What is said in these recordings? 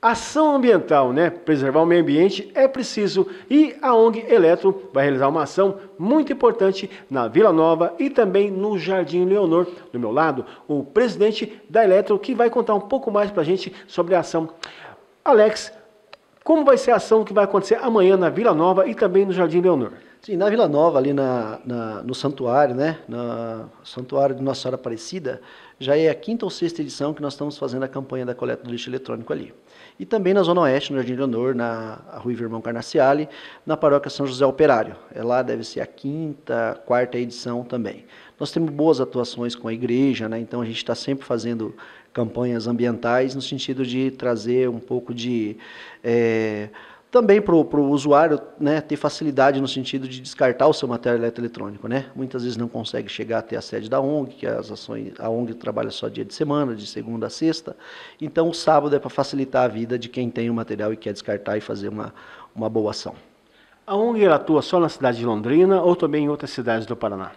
ação ambiental, né? preservar o meio ambiente é preciso e a ONG Eletro vai realizar uma ação muito importante na Vila Nova e também no Jardim Leonor. Do meu lado, o presidente da Eletro que vai contar um pouco mais para a gente sobre a ação. Alex, como vai ser a ação que vai acontecer amanhã na Vila Nova e também no Jardim Leonor? Sim, na Vila Nova, ali na, na, no santuário, né? No santuário de Nossa Senhora Aparecida, já é a quinta ou sexta edição que nós estamos fazendo a campanha da coleta do lixo eletrônico ali. E também na Zona Oeste, no Jardim Leonor, na Rua Irmão Carnaciale, na paróquia São José Operário. É lá deve ser a quinta, quarta edição também. Nós temos boas atuações com a igreja, né? então a gente está sempre fazendo campanhas ambientais no sentido de trazer um pouco de. É, também para o usuário né, ter facilidade no sentido de descartar o seu material eletrônico. Né? Muitas vezes não consegue chegar até a sede da ONG, que as ações, a ONG trabalha só dia de semana, de segunda a sexta. Então, o sábado é para facilitar a vida de quem tem o material e quer descartar e fazer uma, uma boa ação. A ONG atua só na cidade de Londrina ou também em outras cidades do Paraná?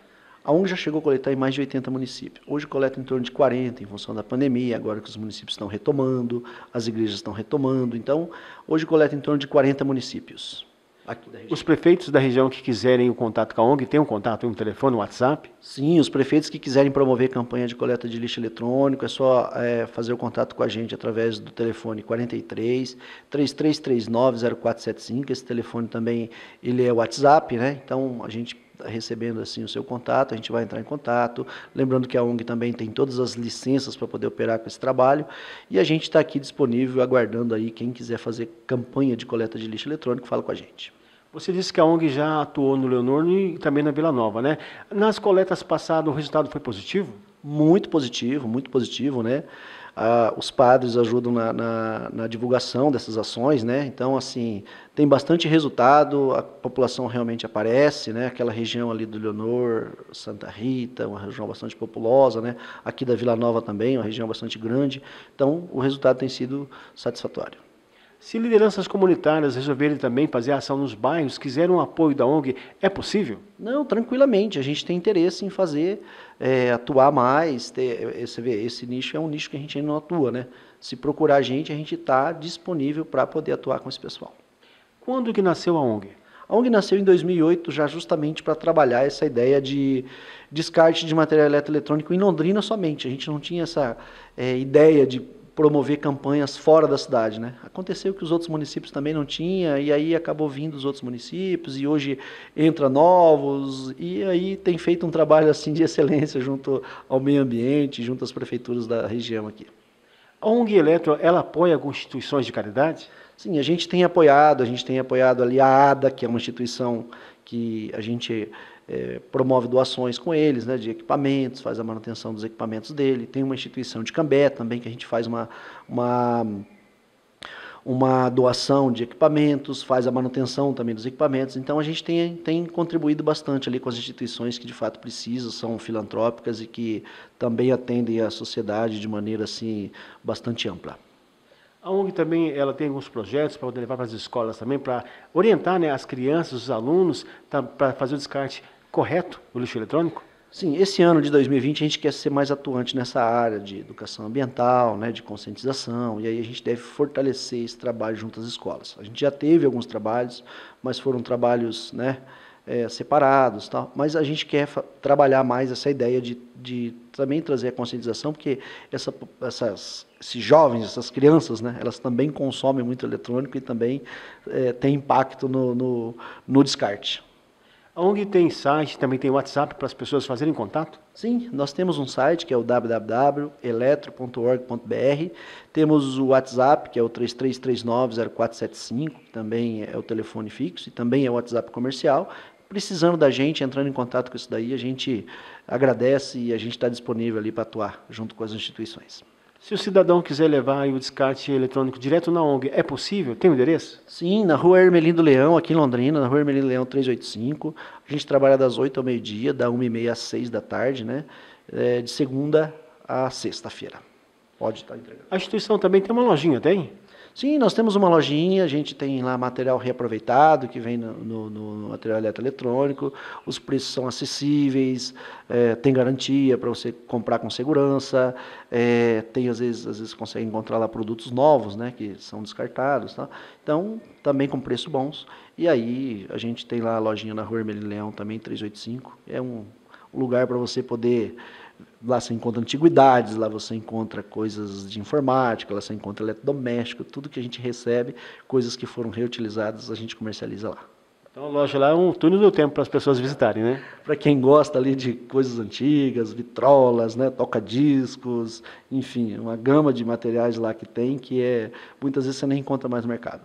A ONG já chegou a coletar em mais de 80 municípios. Hoje coleta em torno de 40, em função da pandemia, agora que os municípios estão retomando, as igrejas estão retomando. Então, hoje coleta em torno de 40 municípios. Os prefeitos da região que quiserem o contato com a ONG, tem um contato, um telefone, um WhatsApp? Sim, os prefeitos que quiserem promover campanha de coleta de lixo eletrônico, é só é, fazer o contato com a gente através do telefone 43 3339 0475. Esse telefone também ele é WhatsApp, né? Então a gente Tá recebendo assim o seu contato, a gente vai entrar em contato. Lembrando que a ONG também tem todas as licenças para poder operar com esse trabalho e a gente está aqui disponível, aguardando aí quem quiser fazer campanha de coleta de lixo eletrônico, fala com a gente. Você disse que a ONG já atuou no Leonor e também na Vila Nova, né? Nas coletas passadas o resultado foi positivo? muito positivo, muito positivo, né? Ah, os padres ajudam na, na, na, divulgação dessas ações, né? Então, assim, tem bastante resultado, a população realmente aparece, né? Aquela região ali do Leonor, Santa Rita, uma região bastante populosa, né? Aqui da Vila Nova também, uma região bastante grande. Então, o resultado tem sido satisfatório. Se lideranças comunitárias resolverem também fazer ação nos bairros, quiserem um apoio da ONG, é possível? Não, tranquilamente. A gente tem interesse em fazer, é, atuar mais. Ter, eh, você vê, esse nicho é um nicho que a gente ainda não atua, né? Se procurar a gente, a gente está disponível para poder atuar com esse pessoal. Quando que nasceu a ONG? A ONG nasceu em 2008, já justamente para trabalhar essa ideia de descarte de material eletrônico em Londrina somente. A gente não tinha essa é, ideia de promover campanhas fora da cidade, né? Aconteceu que os outros municípios também não tinha e aí acabou vindo os outros municípios e hoje entra novos e aí tem feito um trabalho assim de excelência junto ao meio ambiente, junto às prefeituras da região aqui. A ONG Eletro, ela apoia algumas instituições de caridade? Sim, a gente tem apoiado, a gente tem apoiado ali a ADA, que é uma instituição que a gente é, promove doações com eles, né, de equipamentos, faz a manutenção dos equipamentos dele. Tem uma instituição de Cambé também que a gente faz uma, uma, uma doação de equipamentos, faz a manutenção também dos equipamentos. Então a gente tem, tem contribuído bastante ali com as instituições que de fato precisam, são filantrópicas e que também atendem a sociedade de maneira assim bastante ampla. A ONG também ela tem alguns projetos para poder levar para as escolas também, para orientar né, as crianças, os alunos, tá, para fazer o descarte correto o lixo eletrônico? Sim, esse ano de 2020 a gente quer ser mais atuante nessa área de educação ambiental, né, de conscientização, e aí a gente deve fortalecer esse trabalho junto às escolas. A gente já teve alguns trabalhos, mas foram trabalhos né, é, separados, tal, mas a gente quer trabalhar mais essa ideia de, de também trazer a conscientização, porque essa, essas, esses jovens, essas crianças, né, elas também consomem muito eletrônico e também é, tem impacto no, no, no descarte. Onde tem site, também tem WhatsApp para as pessoas fazerem contato? Sim, nós temos um site que é o www.eletro.org.br, temos o WhatsApp que é o 33390475, que também é o telefone fixo e também é o WhatsApp comercial. Precisando da gente, entrando em contato com isso daí, a gente agradece e a gente está disponível ali para atuar junto com as instituições. Se o cidadão quiser levar o descarte eletrônico direto na ONG, é possível? Tem o endereço? Sim, na rua Hermelindo Leão, aqui em Londrina, na rua Hermelindo Leão 385. A gente trabalha das 8 ao meio-dia, da 1h30 às 6 da tarde, né? É, de segunda a sexta-feira. Pode estar tá entregando. A instituição também tem uma lojinha, tem? Sim, nós temos uma lojinha, a gente tem lá material reaproveitado que vem no, no, no material eletroeletrônico, os preços são acessíveis, é, tem garantia para você comprar com segurança, é, tem às vezes, às vezes consegue encontrar lá produtos novos, né, que são descartados, tá? então também com preços bons. E aí a gente tem lá a lojinha na Rua Hermelino Leão também, 385, é um lugar para você poder Lá você encontra antiguidades, lá você encontra coisas de informática, lá você encontra eletrodoméstico, tudo que a gente recebe, coisas que foram reutilizadas, a gente comercializa lá. Então a loja lá é um túnel do tempo para as pessoas visitarem, né? Para quem gosta ali de coisas antigas, vitrolas, né, toca-discos, enfim, uma gama de materiais lá que tem que é muitas vezes você nem encontra mais no mercado.